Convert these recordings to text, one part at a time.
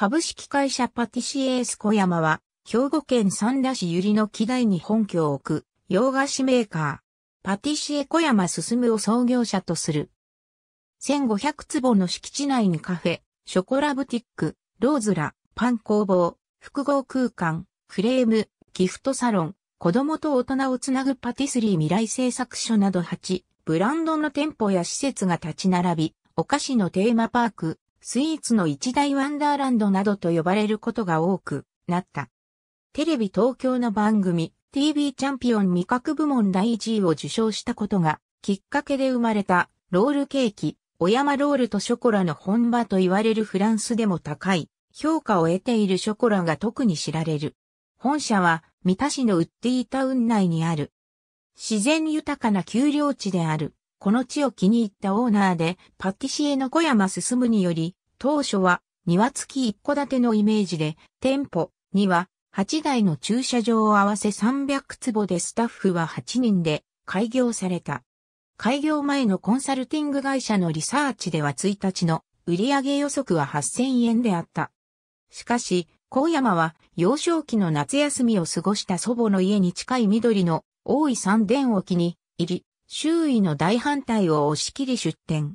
株式会社パティシエース小山は、兵庫県三田市百合の木台に本拠を置く、洋菓子メーカー。パティシエ小山進を創業者とする。1500坪の敷地内にカフェ、ショコラブティック、ローズラ、パン工房、複合空間、フレーム、ギフトサロン、子供と大人をつなぐパティスリー未来製作所など8、ブランドの店舗や施設が立ち並び、お菓子のテーマパーク、スイーツの一大ワンダーランドなどと呼ばれることが多くなった。テレビ東京の番組 TV チャンピオン味覚部門第1位を受賞したことがきっかけで生まれたロールケーキ、小山ロールとショコラの本場と言われるフランスでも高い評価を得ているショコラが特に知られる。本社は三田市のウッディタウン内にある。自然豊かな丘陵地である。この地を気に入ったオーナーで、パティシエの小山進むにより、当初は庭付き一戸建てのイメージで、店舗には8台の駐車場を合わせ300坪でスタッフは8人で開業された。開業前のコンサルティング会社のリサーチでは1日の売上予測は8000円であった。しかし、高山は幼少期の夏休みを過ごした祖母の家に近い緑の多い三殿をに入り、周囲の大反対を押し切り出店。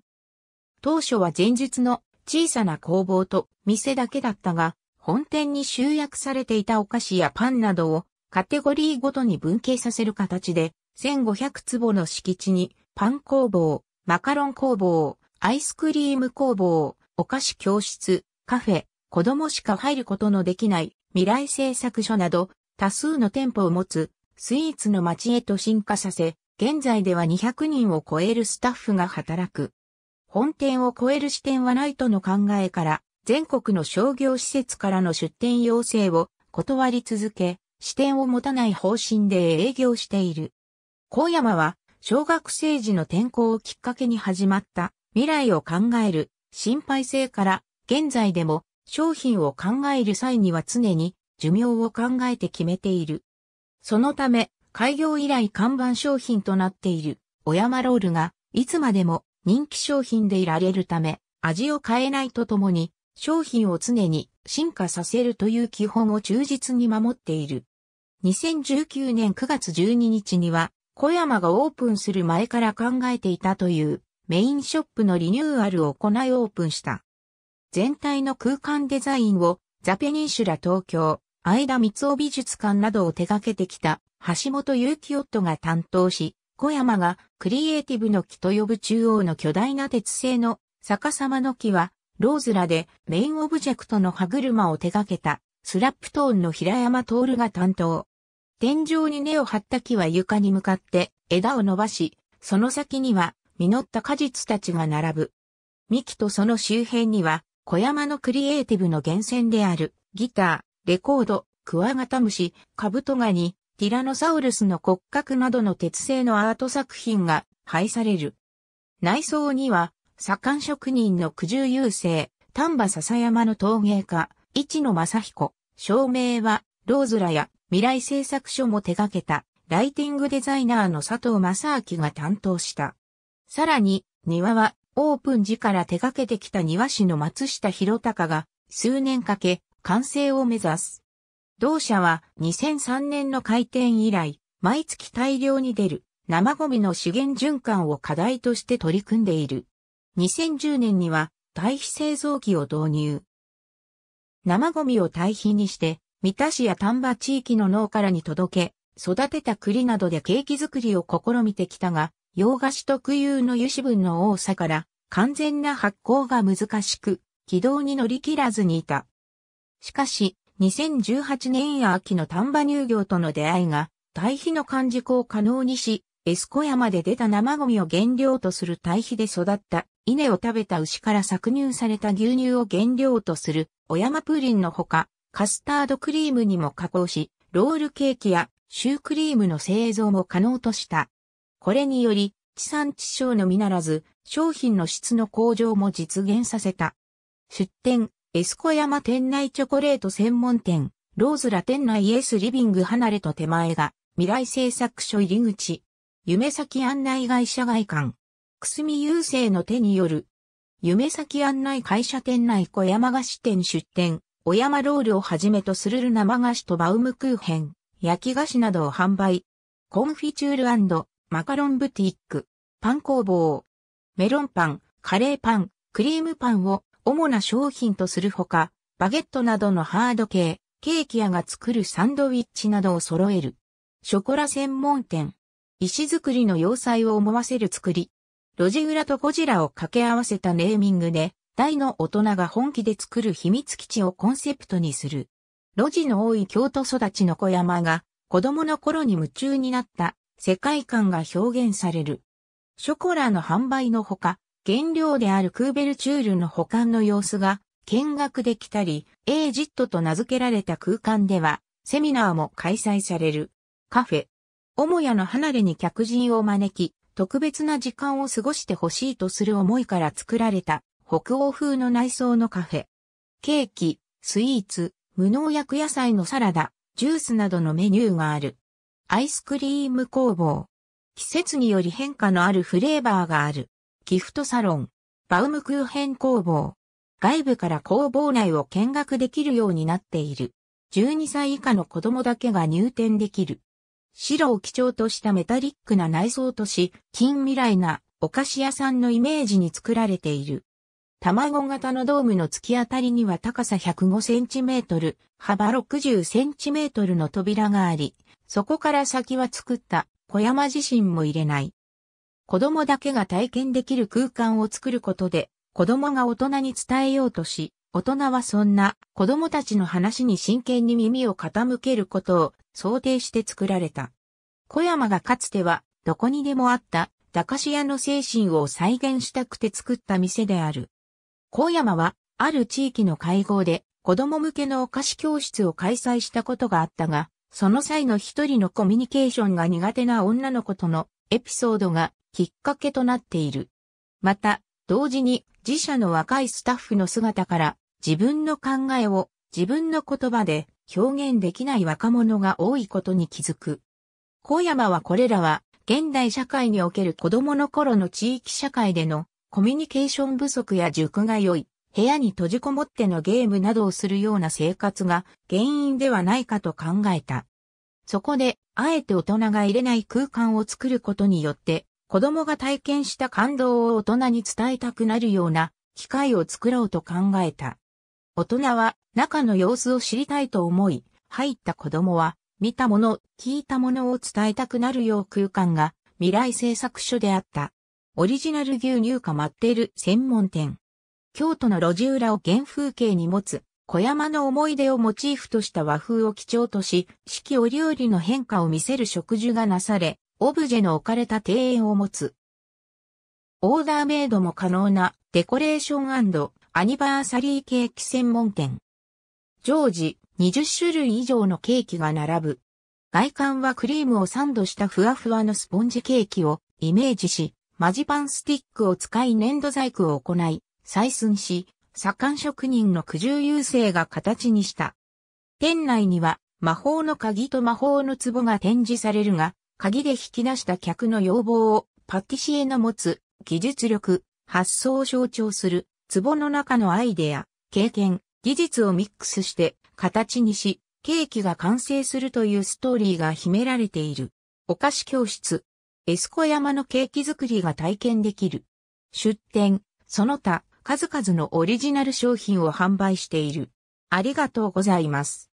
当初は前日の小さな工房と店だけだったが、本店に集約されていたお菓子やパンなどをカテゴリーごとに分形させる形で、1500坪の敷地にパン工房、マカロン工房、アイスクリーム工房、お菓子教室、カフェ、子供しか入ることのできない未来製作所など多数の店舗を持つスイーツの街へと進化させ、現在では200人を超えるスタッフが働く。本店を超える支店はないとの考えから、全国の商業施設からの出店要請を断り続け、支店を持たない方針で営業している。高山は、小学生時の転校をきっかけに始まった未来を考える心配性から現在でも商品を考える際には常に寿命を考えて決めている。そのため開業以来看板商品となっている、小山ロールが、いつまでも人気商品でいられるため、味を変えないとともに、商品を常に進化させるという基本を忠実に守っている。2019年9月12日には、小山がオープンする前から考えていたというメインショップのリニューアルを行いオープンした。全体の空間デザインをザ・ペニンシュラ東京、相田光雄美術館などを手掛けてきた橋本祐希夫が担当し、小山がクリエイティブの木と呼ぶ中央の巨大な鉄製の逆さまの木は、ローズラでメインオブジェクトの歯車を手掛けたスラップトーンの平山徹が担当。天井に根を張った木は床に向かって枝を伸ばし、その先には実った果実たちが並ぶ。幹とその周辺には小山のクリエイティブの源泉であるギター、レコード、クワガタムシ、カブトガニ、ティラノサウルスの骨格などの鉄製のアート作品が配される。内装には、左官職人の九十優勢、丹波笹山の陶芸家、市野正彦、照明は、ローズラや未来製作所も手掛けた、ライティングデザイナーの佐藤正明が担当した。さらに、庭は、オープン時から手掛けてきた庭師の松下博隆が、数年かけ、完成を目指す。同社は2003年の開店以来、毎月大量に出る生ゴミの資源循環を課題として取り組んでいる。2010年には堆肥製造機を導入。生ゴミを堆肥にして、三田市や丹波地域の農家らに届け、育てた栗などでケーキ作りを試みてきたが、洋菓子特有の油脂分の多さから、完全な発酵が難しく、軌道に乗り切らずにいた。しかし、2018年秋の丹波乳業との出会いが、堆肥の完熟を可能にし、エスコ山で出た生ゴミを原料とする堆肥で育った稲を食べた牛から搾乳された牛乳を原料とする小山プリンのほか、カスタードクリームにも加工し、ロールケーキやシュークリームの製造も可能とした。これにより、地産地消のみならず、商品の質の向上も実現させた。出店、エスコ山店内チョコレート専門店、ローズラ店内エスリビング離れと手前が、未来製作所入り口。夢先案内会社外観。くすみ郵政の手による。夢先案内会社店内小山菓子店出店。小山ロールをはじめとする生菓子とバウムクーヘン、焼き菓子などを販売。コンフィチュールマカロンブティック、パン工房、メロンパン、カレーパン、クリームパンを主な商品とするほか、バゲットなどのハード系、ケーキ屋が作るサンドウィッチなどを揃える。ショコラ専門店。石造りの要塞を思わせる作り。路地裏とゴジラを掛け合わせたネーミングで、大の大人が本気で作る秘密基地をコンセプトにする。路地の多い京都育ちの小山が、子供の頃に夢中になった世界観が表現される。ショコラの販売のほか、原料であるクーベルチュールの保管の様子が見学できたり、エージットと名付けられた空間では、セミナーも開催される。カフェ。母屋の離れに客人を招き、特別な時間を過ごしてほしいとする思いから作られた、北欧風の内装のカフェ。ケーキ、スイーツ、無農薬野菜のサラダ、ジュースなどのメニューがある。アイスクリーム工房。季節により変化のあるフレーバーがある。ギフトサロン、バウムクーヘン工房。外部から工房内を見学できるようになっている。12歳以下の子供だけが入店できる。白を基調としたメタリックな内装とし、近未来なお菓子屋さんのイメージに作られている。卵型のドームの突き当たりには高さ105センチメートル、幅60センチメートルの扉があり、そこから先は作った小山自身も入れない子供だけが体験できる空間を作ることで、子供が大人に伝えようとし、大人はそんな子供たちの話に真剣に耳を傾けることを想定して作られた。小山がかつてはどこにでもあった駄菓子屋の精神を再現したくて作った店である。小山はある地域の会合で子供向けのお菓子教室を開催したことがあったが、その際の一人のコミュニケーションが苦手な女の子とのエピソードがきっかけとなっている。また、同時に自社の若いスタッフの姿から自分の考えを自分の言葉で表現できない若者が多いことに気づく。小山はこれらは現代社会における子供の頃の地域社会でのコミュニケーション不足や塾が良い、部屋に閉じこもってのゲームなどをするような生活が原因ではないかと考えた。そこで、あえて大人が入れない空間を作ることによって、子供が体験した感動を大人に伝えたくなるような機会を作ろうと考えた。大人は中の様子を知りたいと思い、入った子供は見たもの、聞いたものを伝えたくなるよう空間が未来製作所であった。オリジナル牛乳か待っている専門店。京都の路地裏を原風景に持つ小山の思い出をモチーフとした和風を基調とし、四季折々の変化を見せる植樹がなされ、オブジェの置かれた庭園を持つ。オーダーメイドも可能なデコレーションアニバーサリーケーキ専門店。常時20種類以上のケーキが並ぶ。外観はクリームをサンドしたふわふわのスポンジケーキをイメージし、マジパンスティックを使い粘土細工を行い、採寸し、左官職人の苦渋優勢が形にした。店内には魔法の鍵と魔法の壺が展示されるが、鍵で引き出した客の要望をパティシエの持つ技術力、発想を象徴する、壺の中のアイデア、経験、技術をミックスして形にし、ケーキが完成するというストーリーが秘められている。お菓子教室。エスコ山のケーキ作りが体験できる。出店、その他、数々のオリジナル商品を販売している。ありがとうございます。